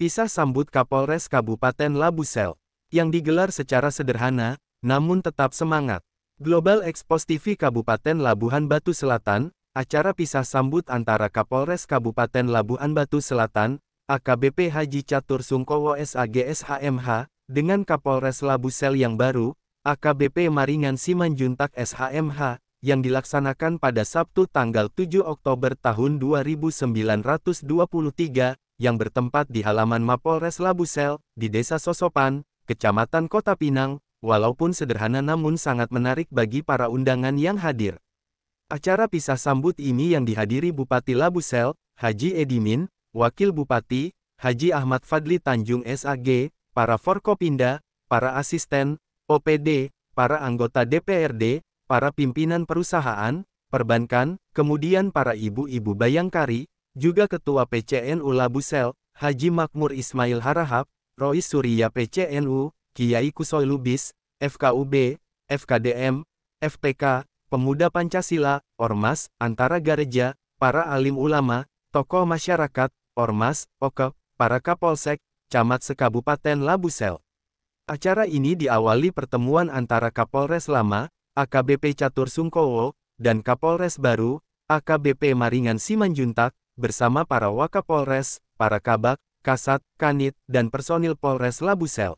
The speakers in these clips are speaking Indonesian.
Pisah sambut Kapolres Kabupaten Labusel, yang digelar secara sederhana, namun tetap semangat. Global Expos TV Kabupaten Labuhan Batu Selatan, acara pisah sambut antara Kapolres Kabupaten Labuhan Batu Selatan, AKBP Haji Catur Sungkowo SAGS HMH, dengan Kapolres Labusel yang baru, AKBP Maringan Simanjuntak SHMH, yang dilaksanakan pada Sabtu tanggal 7 Oktober tahun 2923, yang bertempat di halaman Mapolres Labusel, di Desa Sosopan, Kecamatan Kota Pinang, walaupun sederhana namun sangat menarik bagi para undangan yang hadir. Acara pisah sambut ini yang dihadiri Bupati Labusel, Haji Edimin, Wakil Bupati, Haji Ahmad Fadli Tanjung SAG, para Forkopinda, para asisten, OPD, para anggota DPRD, para pimpinan perusahaan, perbankan, kemudian para ibu-ibu bayangkari, juga Ketua PCNU Labusel, Haji Makmur Ismail Harahap, Rois Surya PCNU, Kiai Kusoy Lubis, FKUB, FKDM, FPK, Pemuda Pancasila, Ormas, Antara gereja, para alim ulama, tokoh masyarakat, Ormas, Okep, para Kapolsek, Camat Sekabupaten Labusel. Acara ini diawali pertemuan antara Kapolres Lama, AKBP Catur Sungkowo, dan Kapolres Baru, AKBP Maringan Simanjuntak, bersama para Wakapolres, para Kabak, Kasat, Kanit, dan personil Polres Labusel.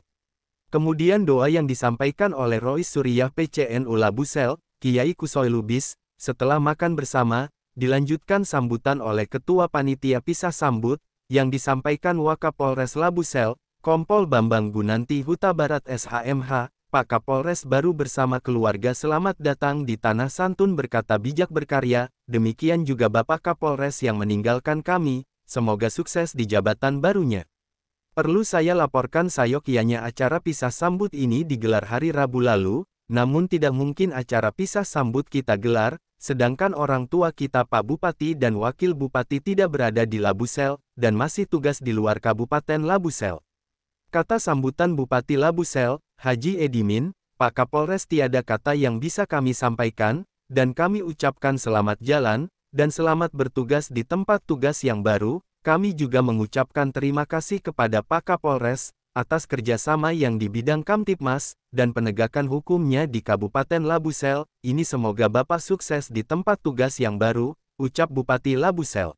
Kemudian doa yang disampaikan oleh Rois Suriah PCNU Labusel, Kiai Kusoy Lubis, setelah makan bersama, dilanjutkan sambutan oleh Ketua Panitia Pisah Sambut, yang disampaikan Wakapolres Labusel, Kompol Bambang Gunanti Huta Barat SHMH, Pak Kapolres baru bersama keluarga selamat datang di Tanah Santun berkata bijak berkarya, demikian juga Bapak Kapolres yang meninggalkan kami, semoga sukses di jabatan barunya. Perlu saya laporkan sayokianya acara pisah sambut ini digelar hari Rabu lalu, namun tidak mungkin acara pisah sambut kita gelar, sedangkan orang tua kita Pak Bupati dan Wakil Bupati tidak berada di Labusel, dan masih tugas di luar Kabupaten Labusel. Kata sambutan Bupati Labusel, Haji Edimin, Pak Kapolres tiada kata yang bisa kami sampaikan, dan kami ucapkan selamat jalan, dan selamat bertugas di tempat tugas yang baru, kami juga mengucapkan terima kasih kepada Pak Kapolres, atas kerjasama yang di bidang Kamtipmas, dan penegakan hukumnya di Kabupaten Labusel, ini semoga Bapak sukses di tempat tugas yang baru, ucap Bupati Labusel.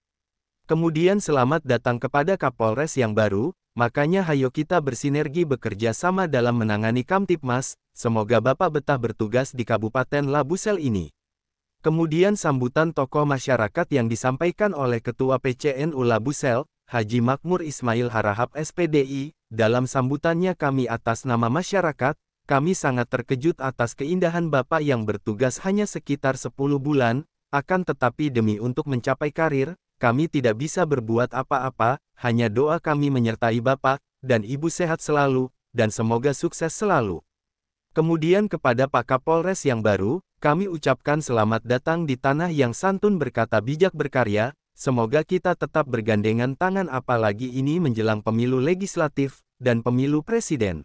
Kemudian selamat datang kepada Kapolres yang baru, Makanya hayo kita bersinergi bekerja sama dalam menangani Kamtipmas, semoga Bapak betah bertugas di Kabupaten Labusel ini. Kemudian sambutan tokoh masyarakat yang disampaikan oleh Ketua PCNU Labusel, Haji Makmur Ismail Harahap SPDI, dalam sambutannya kami atas nama masyarakat, kami sangat terkejut atas keindahan Bapak yang bertugas hanya sekitar 10 bulan, akan tetapi demi untuk mencapai karir, kami tidak bisa berbuat apa-apa, hanya doa kami menyertai Bapak, dan Ibu sehat selalu, dan semoga sukses selalu. Kemudian kepada Pak Kapolres yang baru, kami ucapkan selamat datang di tanah yang santun berkata bijak berkarya, semoga kita tetap bergandengan tangan apalagi ini menjelang pemilu legislatif dan pemilu presiden.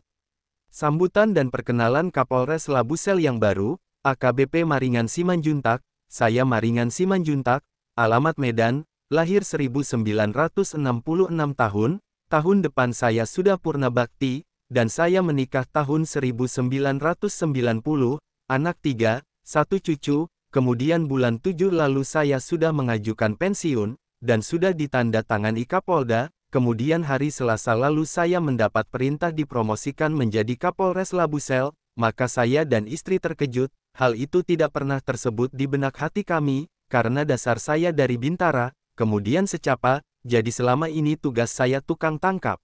Sambutan dan perkenalan Kapolres Labusel yang baru, AKBP Maringan Simanjuntak, saya Maringan Simanjuntak, alamat Medan, lahir 1966 tahun, tahun depan saya sudah purna bakti, dan saya menikah tahun 1990, anak tiga, satu cucu, kemudian bulan tujuh lalu saya sudah mengajukan pensiun, dan sudah ditanda tangan Ika Polda, kemudian hari Selasa lalu saya mendapat perintah dipromosikan menjadi Kapolres Labusel, maka saya dan istri terkejut, hal itu tidak pernah tersebut di benak hati kami, karena dasar saya dari Bintara, Kemudian secapa, jadi selama ini tugas saya tukang tangkap.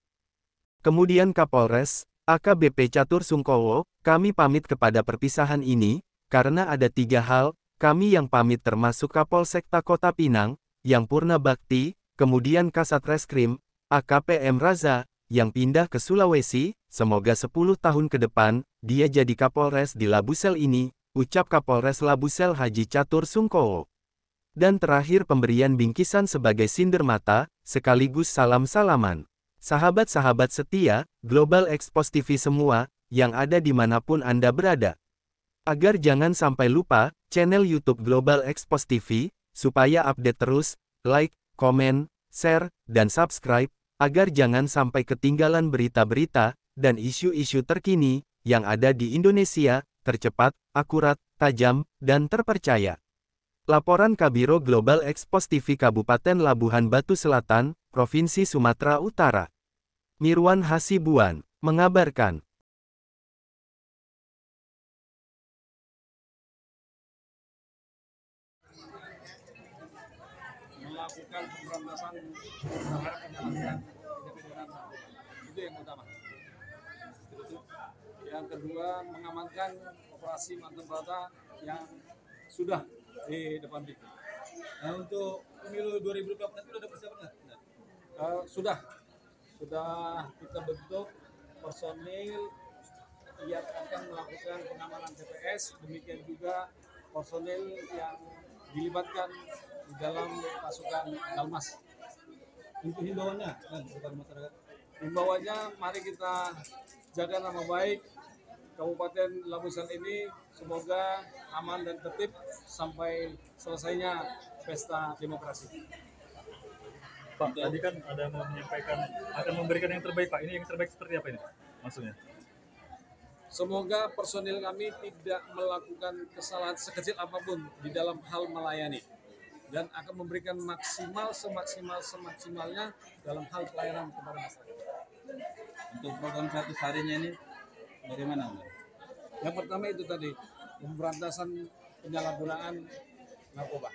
Kemudian Kapolres, AKBP Catur Sungkowo, kami pamit kepada perpisahan ini, karena ada tiga hal, kami yang pamit termasuk Kapolsek Takota Pinang, yang Purna Bakti, kemudian Kasat Reskrim, AKPM Raza, yang pindah ke Sulawesi, semoga 10 tahun ke depan, dia jadi Kapolres di Labusel ini, ucap Kapolres Labusel Haji Catur Sungkowo dan terakhir pemberian bingkisan sebagai sinder mata, sekaligus salam-salaman. Sahabat-sahabat setia, Global Expos TV semua, yang ada dimanapun Anda berada. Agar jangan sampai lupa, channel YouTube Global Expos TV, supaya update terus, like, komen, share, dan subscribe, agar jangan sampai ketinggalan berita-berita, dan isu-isu terkini, yang ada di Indonesia, tercepat, akurat, tajam, dan terpercaya. Laporan Kabiro Global Expos TV Kabupaten Labuhan Batu Selatan, Provinsi Sumatera Utara. Mirwan Hasibuan, mengabarkan. Melakukan itu yang utama. Yang kedua, mengamankan operasi mantan yang sudah di iya, iya, iya, depan TV. Nah untuk pemilu 2024 nanti sudah persiapan nggak? Uh, sudah, sudah kita bentuk personil yang akan melakukan pengamanan TPS, demikian juga personil yang dilibatkan di dalam pasukan Dalmas. Untuk himbauannya, kan, masyarakat. Himbauannya, mari kita jaga nama baik, Kabupaten Labusan ini semoga aman dan tertib sampai selesainya pesta demokrasi. Pak, tadi kan ada mau menyampaikan akan memberikan yang terbaik, Pak. Ini yang terbaik seperti apa ini? Maksudnya? Semoga personil kami tidak melakukan kesalahan sekecil apapun di dalam hal melayani dan akan memberikan maksimal semaksimal semaksimalnya dalam hal pelayanan kepada masyarakat. Untuk program satu harinya ini bagaimana yang pertama itu tadi pemberantasan penyalahgunaan narkoba